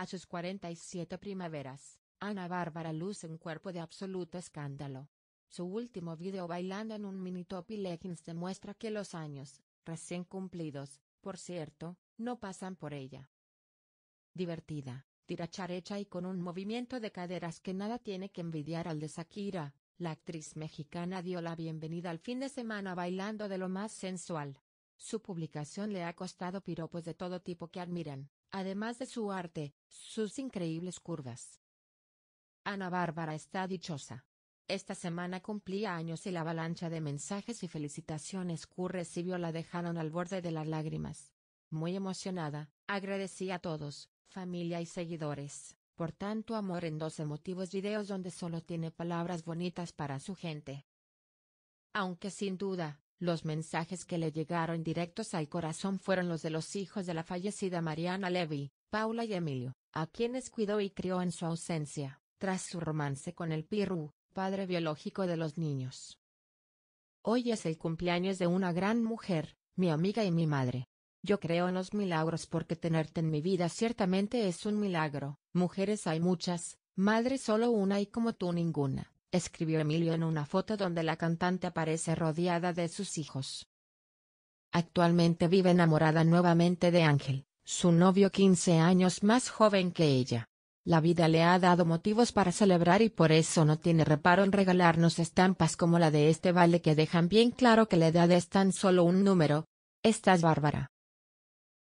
A sus 47 primaveras, Ana Bárbara luce un cuerpo de absoluto escándalo. Su último video bailando en un mini top y leggings demuestra que los años, recién cumplidos, por cierto, no pasan por ella. Divertida, tiracharecha y con un movimiento de caderas que nada tiene que envidiar al de Shakira, la actriz mexicana dio la bienvenida al fin de semana bailando de lo más sensual. Su publicación le ha costado piropos de todo tipo que admiran, además de su arte, sus increíbles curvas. Ana Bárbara está dichosa. Esta semana cumplía años y la avalancha de mensajes y felicitaciones que recibió la dejaron al borde de las lágrimas. Muy emocionada, agradecí a todos, familia y seguidores, por tanto amor en dos emotivos videos donde solo tiene palabras bonitas para su gente. Aunque sin duda, los mensajes que le llegaron directos al corazón fueron los de los hijos de la fallecida Mariana Levy, Paula y Emilio, a quienes cuidó y crió en su ausencia, tras su romance con el Pirú, padre biológico de los niños. Hoy es el cumpleaños de una gran mujer, mi amiga y mi madre. Yo creo en los milagros porque tenerte en mi vida ciertamente es un milagro. Mujeres hay muchas, madre solo una y como tú ninguna escribió Emilio en una foto donde la cantante aparece rodeada de sus hijos. Actualmente vive enamorada nuevamente de Ángel, su novio 15 años más joven que ella. La vida le ha dado motivos para celebrar y por eso no tiene reparo en regalarnos estampas como la de este vale que dejan bien claro que la edad es tan solo un número. Esta es Bárbara.